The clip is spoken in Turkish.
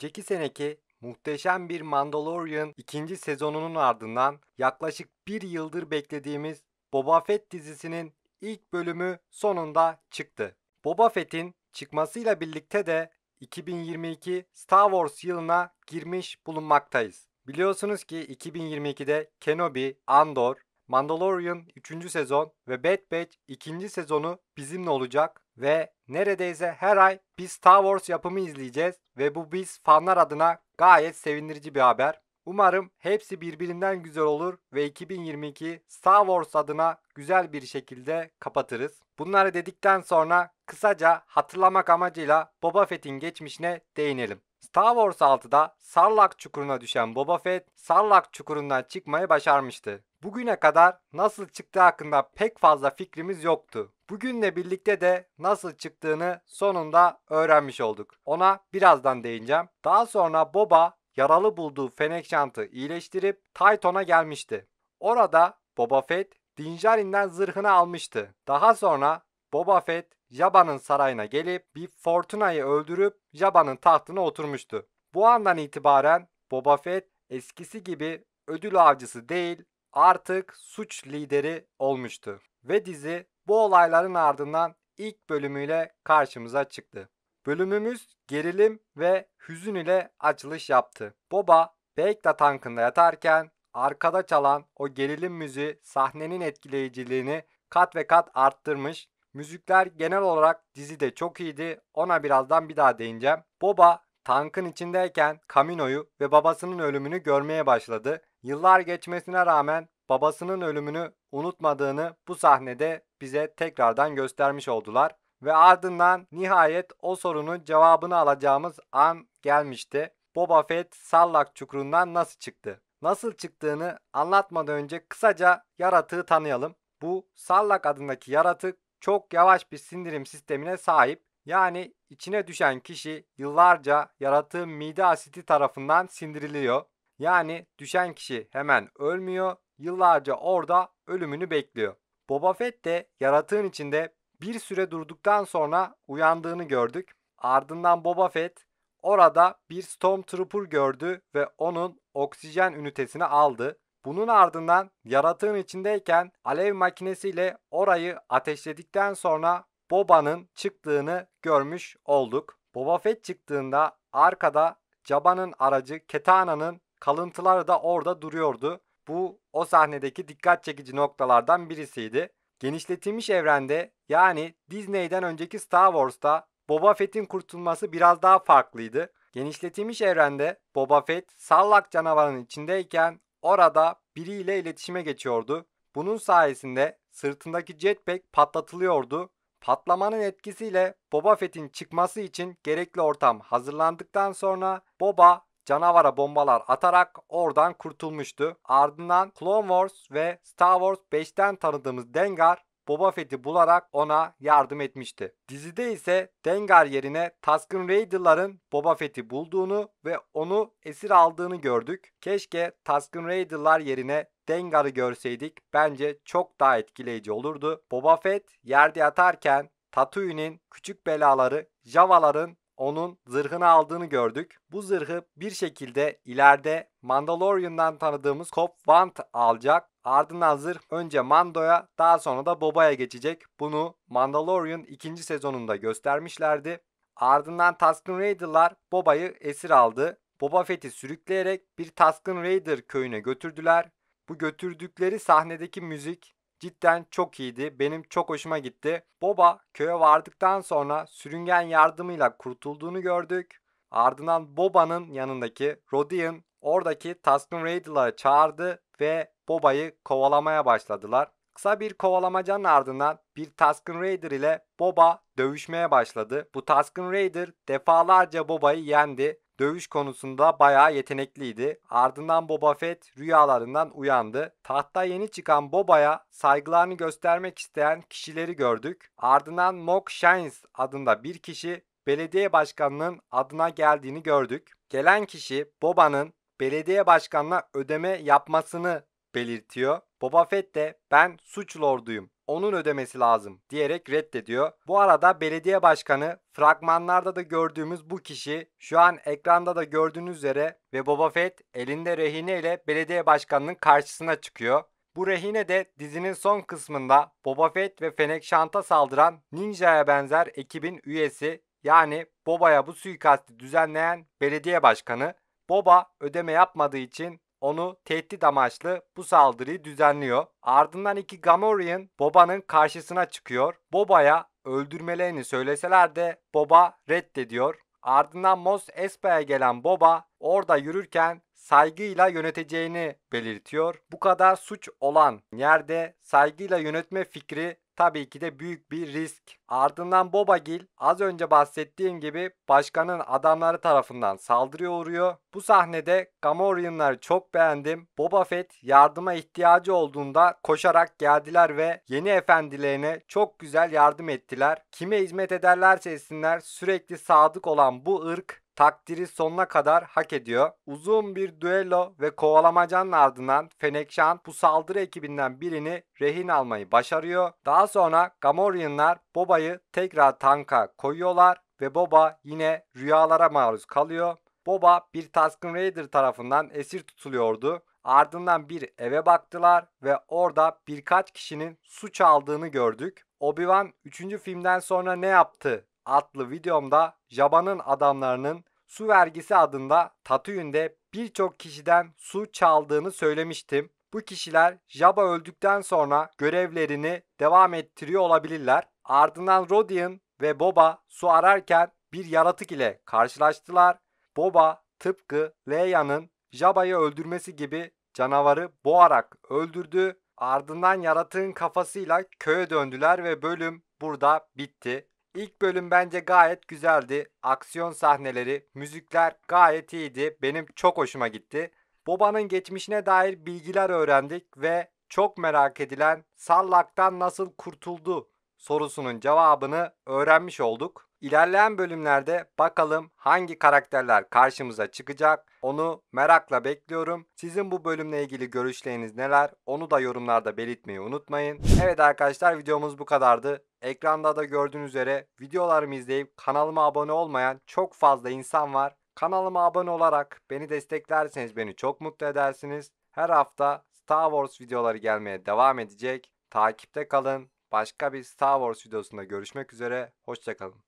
önceki seneki muhteşem bir Mandalorian ikinci sezonunun ardından yaklaşık bir yıldır beklediğimiz Boba Fett dizisinin ilk bölümü sonunda çıktı. Boba Fett'in çıkmasıyla birlikte de 2022 Star Wars yılına girmiş bulunmaktayız. Biliyorsunuz ki 2022'de Kenobi, Andor, Mandalorian 3. sezon ve Bad Batch 2. sezonu bizimle olacak ve Neredeyse her ay bir Star Wars yapımı izleyeceğiz ve bu biz fanlar adına gayet sevindirici bir haber. Umarım hepsi birbirinden güzel olur ve 2022 Star Wars adına güzel bir şekilde kapatırız. Bunları dedikten sonra kısaca hatırlamak amacıyla Boba Fett'in geçmişine değinelim. Star Wars 6'da Sarlacc çukuruna düşen Boba Fett, Sarlacc çukurundan çıkmayı başarmıştı. Bugüne kadar nasıl çıktığı hakkında pek fazla fikrimiz yoktu. Bugünle birlikte de nasıl çıktığını sonunda öğrenmiş olduk. Ona birazdan değineceğim. Daha sonra Boba yaralı bulduğu Fennec Shant'ı iyileştirip Titan'a gelmişti. Orada Boba Fett Dinjarin'den zırhını almıştı. Daha sonra Boba Fett Jabba'nın sarayına gelip bir Fortuna'yı öldürüp Jabba'nın tahtına oturmuştu. Bu andan itibaren Boba Fett eskisi gibi ödül avcısı değil artık suç lideri olmuştu. Ve dizi bu olayların ardından ilk bölümüyle karşımıza çıktı. Bölümümüz gerilim ve hüzün ile açılış yaptı. Boba Bekta tankında yatarken arkada çalan o gerilim müziği sahnenin etkileyiciliğini kat ve kat arttırmış. Müzikler genel olarak dizide çok iyiydi. Ona birazdan bir daha değineceğim. Boba tankın içindeyken kaminoyu ve babasının ölümünü görmeye başladı. Yıllar geçmesine rağmen babasının ölümünü unutmadığını bu sahnede bize tekrardan göstermiş oldular ve ardından nihayet o sorunun cevabını alacağımız an gelmişti. Boba Fett Sallak çukurundan nasıl çıktı? Nasıl çıktığını anlatmadan önce kısaca yaratığı tanıyalım. Bu Sallak adındaki yaratık çok yavaş bir sindirim sistemine sahip. Yani içine düşen kişi yıllarca yaratığın mide asiti tarafından sindiriliyor. Yani düşen kişi hemen ölmüyor, yıllarca orada ölümünü bekliyor. Boba Fett de yaratığın içinde bir süre durduktan sonra uyandığını gördük. Ardından Boba Fett orada bir Stormtrooper gördü ve onun oksijen ünitesini aldı. Bunun ardından yaratığın içindeyken alev makinesiyle orayı ateşledikten sonra Boba'nın çıktığını görmüş olduk. Boba Fett çıktığında arkada Jabba'nın aracı Ketana'nın kalıntıları da orada duruyordu. Bu o sahnedeki dikkat çekici noktalardan birisiydi. Genişletilmiş evrende yani Disney'den önceki Star Wars'ta Boba Fett'in kurtulması biraz daha farklıydı. Genişletilmiş evrende Boba Fett sallak canavarın içindeyken orada biriyle iletişime geçiyordu. Bunun sayesinde sırtındaki jetpack patlatılıyordu. Patlamanın etkisiyle Boba Fett'in çıkması için gerekli ortam hazırlandıktan sonra Boba canavara bombalar atarak oradan kurtulmuştu. Ardından Clone Wars ve Star Wars 5'ten tanıdığımız Dengar Boba Fett'i bularak ona yardım etmişti. Dizide ise Dengar yerine Taskın Raider'ların Boba Fett'i bulduğunu ve onu esir aldığını gördük. Keşke Taskın Raider'lar yerine Dengar'ı görseydik bence çok daha etkileyici olurdu. Boba Fett yerde yatarken Tatooine'in küçük belaları Javaların onun zırhını aldığını gördük. Bu zırhı bir şekilde ileride Mandalorian'dan tanıdığımız Cobb Vant alacak. Ardından zırh önce Mando'ya daha sonra da Boba'ya geçecek. Bunu Mandalorian 2. sezonunda göstermişlerdi. Ardından Tusken Raider'lar Boba'yı esir aldı. Boba Fett'i sürükleyerek bir Tusken Raider köyüne götürdüler. Bu götürdükleri sahnedeki müzik Cidden çok iyiydi. Benim çok hoşuma gitti. Boba köye vardıktan sonra sürüngen yardımıyla kurtulduğunu gördük. Ardından Boba'nın yanındaki Rodian oradaki Tusken Raider'ları çağırdı ve Boba'yı kovalamaya başladılar. Kısa bir kovalamacanın ardından bir Tusken Raider ile Boba dövüşmeye başladı. Bu Tusken Raider defalarca Boba'yı yendi dövüş konusunda bayağı yetenekliydi. Ardından Boba Fett rüyalarından uyandı. Tahta yeni çıkan Boba'ya saygılarını göstermek isteyen kişileri gördük. Ardından Mock Shines adında bir kişi belediye başkanının adına geldiğini gördük. Gelen kişi Boba'nın belediye başkanına ödeme yapmasını belirtiyor. Boba Fett de ben suç lorduyum. Onun ödemesi lazım diyerek reddediyor. Bu arada belediye başkanı fragmanlarda da gördüğümüz bu kişi şu an ekranda da gördüğünüz üzere ve Boba Fett elinde rehine ile belediye başkanının karşısına çıkıyor. Bu rehine de dizinin son kısmında Boba Fett ve Fennec Shant'a saldıran ninjaya benzer ekibin üyesi yani Boba'ya bu suikasti düzenleyen belediye başkanı. Boba ödeme yapmadığı için onu tehdit amaçlı bu saldırıyı düzenliyor. Ardından iki Gamorian Boba'nın karşısına çıkıyor. Boba'ya öldürmelerini söyleseler de Boba reddediyor. Ardından Mos Espa'ya gelen Boba orada yürürken saygıyla yöneteceğini belirtiyor. Bu kadar suç olan yerde saygıyla yönetme fikri tabii ki de büyük bir risk. Ardından Bobagil az önce bahsettiğim gibi başkanın adamları tarafından saldırıya uğruyor. Bu sahnede Gamorrean'ları çok beğendim. Boba Fett yardıma ihtiyacı olduğunda koşarak geldiler ve yeni efendilerine çok güzel yardım ettiler. Kime hizmet ederlerse etsinler sürekli sadık olan bu ırk takdiri sonuna kadar hak ediyor. Uzun bir düello ve kovalamacanın ardından Fenekşan bu saldırı ekibinden birini rehin almayı başarıyor. Daha sonra Gamorreanlar Boba'yı tekrar tanka koyuyorlar ve Boba yine rüyalara maruz kalıyor. Boba bir Taskın Raider tarafından esir tutuluyordu. Ardından bir eve baktılar ve orada birkaç kişinin suç aldığını gördük. Obi-Wan 3. filmden sonra ne yaptı adlı videomda Jaba'nın adamlarının su vergisi adında Tatooine'de birçok kişiden su çaldığını söylemiştim. Bu kişiler Jabba öldükten sonra görevlerini devam ettiriyor olabilirler. Ardından Rodian ve Boba su ararken bir yaratık ile karşılaştılar. Boba tıpkı Leia'nın Jabba'yı öldürmesi gibi canavarı boğarak öldürdü. Ardından yaratığın kafasıyla köye döndüler ve bölüm burada bitti. İlk bölüm bence gayet güzeldi. Aksiyon sahneleri, müzikler gayet iyiydi. Benim çok hoşuma gitti. Boba'nın geçmişine dair bilgiler öğrendik ve çok merak edilen Sallak'tan nasıl kurtuldu sorusunun cevabını öğrenmiş olduk. İlerleyen bölümlerde bakalım hangi karakterler karşımıza çıkacak onu merakla bekliyorum. Sizin bu bölümle ilgili görüşleriniz neler onu da yorumlarda belirtmeyi unutmayın. Evet arkadaşlar videomuz bu kadardı. Ekranda da gördüğünüz üzere videolarımı izleyip kanalıma abone olmayan çok fazla insan var. Kanalıma abone olarak beni desteklerseniz beni çok mutlu edersiniz. Her hafta Star Wars videoları gelmeye devam edecek. Takipte kalın. Başka bir Star Wars videosunda görüşmek üzere. Hoşçakalın.